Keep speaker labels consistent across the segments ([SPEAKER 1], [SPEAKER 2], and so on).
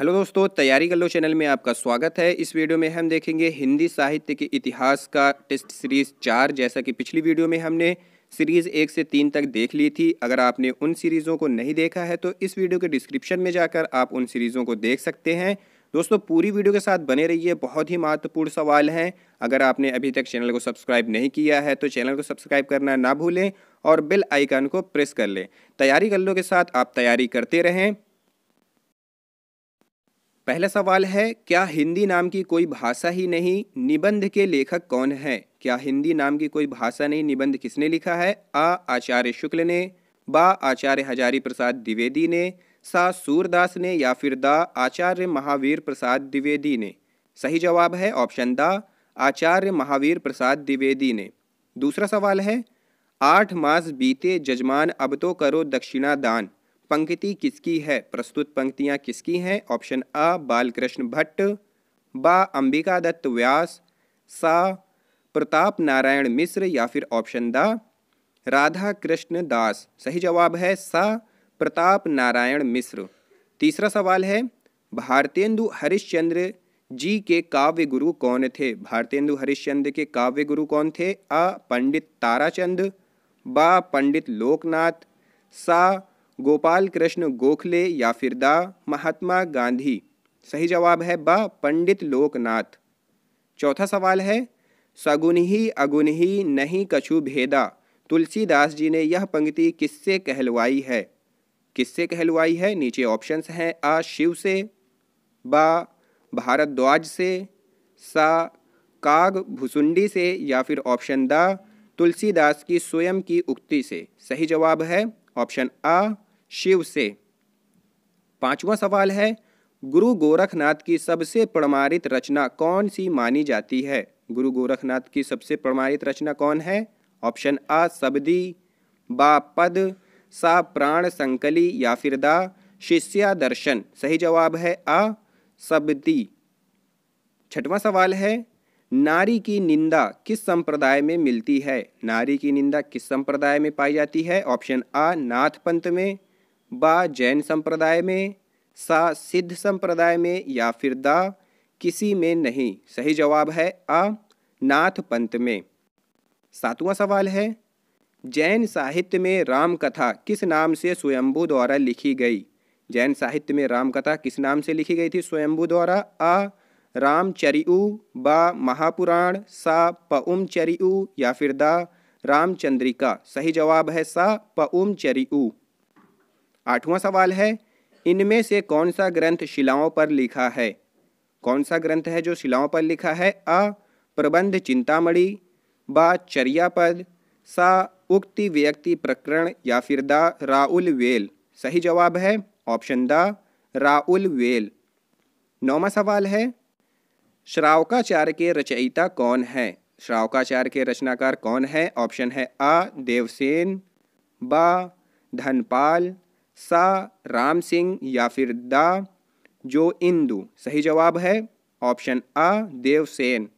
[SPEAKER 1] hello दोस्तों तैयारी कर लो चैनल में आपका स्वागत है इस वीडियो में हम देखेंगे हिंदी साहित्य के इतिहास का टेस्ट सीरीज चार जैसा कि पिछली वीडियो में हमने सीरीज़ एक से तीन तक देख ली थी अगर आपने उन सीरीज़ों को नहीं देखा है तो इस वीडियो के डिस्क्रिप्शन में जाकर आप उन सीरीज़ों को देख सकते हैं दोस्तों पूरी वीडियो के साथ बने रहिए बहुत ही महत्वपूर्ण सवाल हैं अगर आपने अभी तक चैनल को सब्सक्राइब नहीं किया है तो चैनल को सब्सक्राइब करना ना भूलें और बेल आइकन को प्रेस कर लें तैयारी कर लो के साथ आप तैयारी करते रहें पहला सवाल है क्या हिंदी नाम की कोई भाषा ही नहीं निबंध के लेखक कौन है क्या हिंदी नाम की कोई भाषा नहीं निबंध किसने लिखा है आ आचार्य शुक्ल ने बा आचार्य हजारी प्रसाद द्विवेदी ने सा सूरदास ने या फिर दा आचार्य महावीर प्रसाद द्विवेदी ने सही जवाब है ऑप्शन दा आचार्य महावीर प्रसाद द्विवेदी ने दूसरा सवाल है आठ मास बीते जजमान अब तो करो दक्षिणा दान पंक्ति किसकी है प्रस्तुत पंक्तियाँ किसकी हैं ऑप्शन अ बालकृष्ण भट्ट बा अंबिका दत्त व्यास सा प्रताप नारायण मिश्र या फिर ऑप्शन द राधा कृष्ण दास सही जवाब है सा प्रताप नारायण मिश्र तीसरा सवाल है भारतेंदु हरिश्चंद्र जी के काव्य गुरु कौन थे भारतेंदु हरिश्चंद्र के काव्य गुरु कौन थे अ पंडित ताराचंद बा पंडित लोकनाथ सा गोपाल कृष्ण गोखले या फिर दा महात्मा गांधी सही जवाब है ब पंडित लोकनाथ चौथा सवाल है सगुन ही अगुन ही नहीं कछु भेदा तुलसीदास जी ने यह पंक्ति किससे कहलवाई है किससे कहलवाई है नीचे ऑप्शंस हैं अ शिव से ब भारद्वाज से सा काग भुसुंडी से या फिर ऑप्शन द तुलसीदास की स्वयं की उक्ति से सही जवाब है ऑप्शन अ शिव से पांचवा सवाल है गुरु गोरखनाथ की सबसे प्रमाणित रचना कौन सी मानी जाती है गुरु गोरखनाथ की सबसे प्रमाणित रचना कौन है ऑप्शन अ सबदी बा पद सा प्राण संकली या फिर दा शिष्या दर्शन सही जवाब है अ सबदी छठवां सवाल है नारी की निंदा किस संप्रदाय में मिलती है नारी की निंदा किस संप्रदाय में पाई जाती है ऑप्शन आ नाथ पंथ में बा जैन संप्रदाय में सा सिद्ध संप्रदाय में या फिर दा किसी में नहीं सही जवाब है आ नाथ पंथ में सातवां सवाल है जैन साहित्य में राम कथा किस नाम से स्वयंभू द्वारा लिखी गई जैन साहित्य में राम कथा किस नाम से लिखी गई थी स्वयंभू द्वारा आ रामचरिउ ब महापुराण सा पउम चरिउ या फिर द रामचंद्रिका सही जवाब है सा पउम चरिउ आठवां सवाल है इनमें से कौन सा ग्रंथ शिलाओं पर लिखा है कौन सा ग्रंथ है जो शिलाओं पर लिखा है अ प्रबंध चिंतामणि ब चर्यापद सा उक्ति व्यक्ति प्रकरण या फिर द राउल वेल सही जवाब है ऑप्शन द राउल वेल नौवा सवाल है श्रावकाचार्य के रचयिता कौन है श्रावकाचार्य के रचनाकार कौन है ऑप्शन है अ देवसेन ब धनपाल सा राम सिंह या फिर द जो इंदु सही जवाब है ऑप्शन अ देवसेन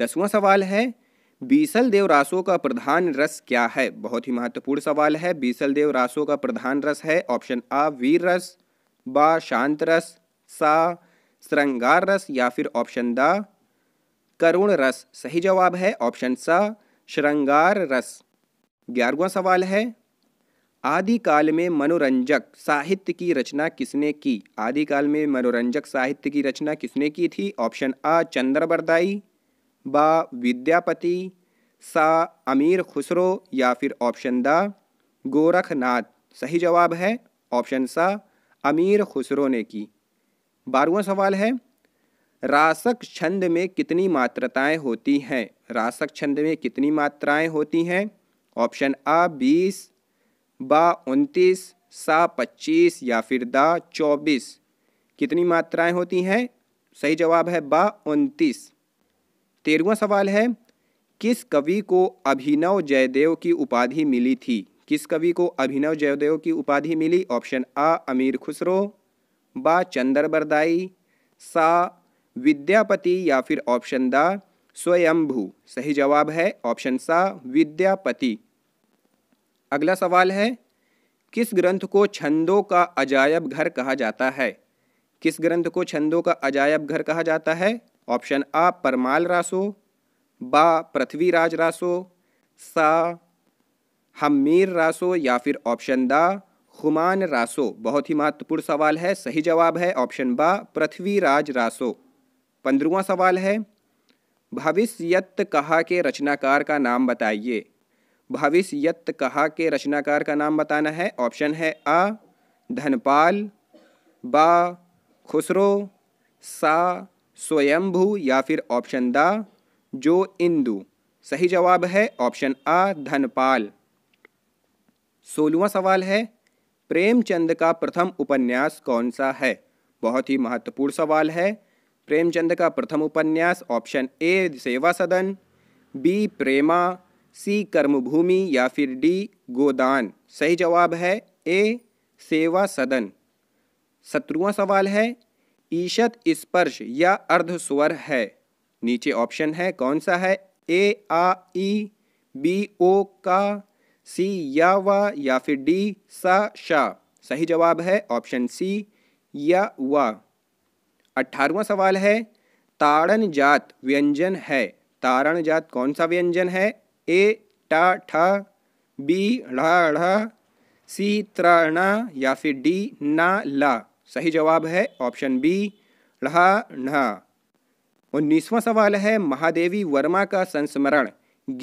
[SPEAKER 1] दसवां सवाल है बीसल देव रासों का प्रधान रस क्या है बहुत ही महत्वपूर्ण सवाल है बीसल देव रासों का प्रधान रस है ऑप्शन अ वीर रस ब शांत रस सा श्रृंगार रस या फिर ऑप्शन द करुण रस सही जवाब है ऑप्शन सा श्रृंगार रस ग्यारहवा सवाल है आदिकाल में मनोरंजक साहित्य की रचना किसने की आदिकाल में मनोरंजक साहित्य की रचना किसने की थी ऑप्शन अ चंद्रबरदाई ब विद्यापति सा अमीर खुसरो या फिर ऑप्शन द गोरखनाथ सही जवाब है ऑप्शन सा अमीर खुसरो ने की बारहवा सवाल है रासक छंद में कितनी मात्रताएं होती हैं रासक छंद में कितनी मात्राएं होती हैं ऑप्शन अ बीस बा उनतीस सा पच्चीस या फिर दा चौबीस कितनी मात्राएं होती हैं सही जवाब है बा उनतीस तेरहवा सवाल है किस कवि को अभिनव जयदेव की उपाधि मिली थी किस कवि को अभिनव जयदेव की उपाधि मिली ऑप्शन अ अमीर खुसरो बा चंदर बरदाई सा विद्यापति या फिर ऑप्शन द स्वयंभू सही जवाब है ऑप्शन सा विद्यापति अगला सवाल है किस ग्रंथ को छंदों का अजायब घर कहा जाता है किस ग्रंथ को छंदों का अजायब घर कहा जाता है ऑप्शन आ परमाल रासो बा पृथ्वीराज रासो सा हमीर रासो या फिर ऑप्शन द खुमान रासो बहुत ही महत्वपूर्ण सवाल है सही जवाब है ऑप्शन बा पृथ्वीराज रासो पंद्रवा सवाल है भविष्यत कहा के रचनाकार का नाम बताइए भविष्यत कहा के रचनाकार का नाम बताना है ऑप्शन है अ धनपाल बा खुसरो सा स्वयंभू या फिर ऑप्शन दा जो इंदु सही जवाब है ऑप्शन अ धनपाल सोलवा सवाल है प्रेमचंद का प्रथम उपन्यास कौन सा है बहुत ही महत्वपूर्ण सवाल है प्रेमचंद का प्रथम उपन्यास ऑप्शन ए सेवा सदन बी प्रेमा सी कर्मभूमि या फिर डी गोदान सही जवाब है ए सेवा सदन सत्रवा सवाल है ईशत स्पर्श या अर्ध स्वर है नीचे ऑप्शन है कौन सा है ए आ ई बी ओ का सी या वा या फिर डी सा शा सही जवाब है ऑप्शन सी या वा अट्ठारवा सवाल है ताड़न जात व्यंजन है तारण जात कौन सा व्यंजन है ए टा ठा बी ढा ढा सी त्राणा या फिर डी ना ला सही जवाब है ऑप्शन बी ढा ढा सवाल है महादेवी वर्मा का संस्मरण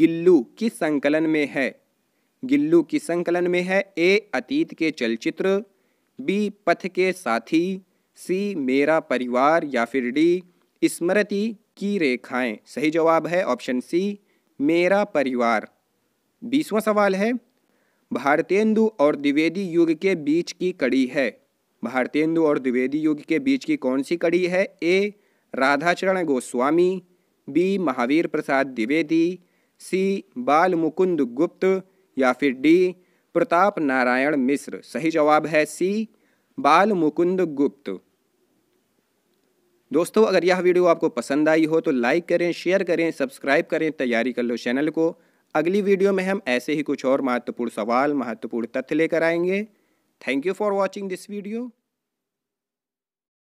[SPEAKER 1] गिल्लू किस संकलन में है गिल्लू की संकलन में है ए अतीत के चलचित्र बी पथ के साथी सी मेरा परिवार या फिर डी स्मृति की रेखाएं सही जवाब है ऑप्शन सी मेरा परिवार बीसवा सवाल है भारतेंदु और द्विवेदी युग के बीच की कड़ी है भारतेंदु और द्विवेदी युग के बीच की कौन सी कड़ी है A Radhacharan Goswami B Mahavir Prasad Dwivedi C Bal Mukund गुप्त या फिर डी प्रताप नारायण मिश्र सही जवाब है सी बाल मुकुंद गुप्त दोस्तों अगर यह वीडियो आपको पसंद आई हो तो लाइक करें शेयर करें सब्सक्राइब करें तैयारी कर लो चैनल को अगली वीडियो में हम ऐसे ही कुछ और महत्वपूर्ण सवाल महत्वपूर्ण तथ्य लेकर आएंगे thank you for watching this video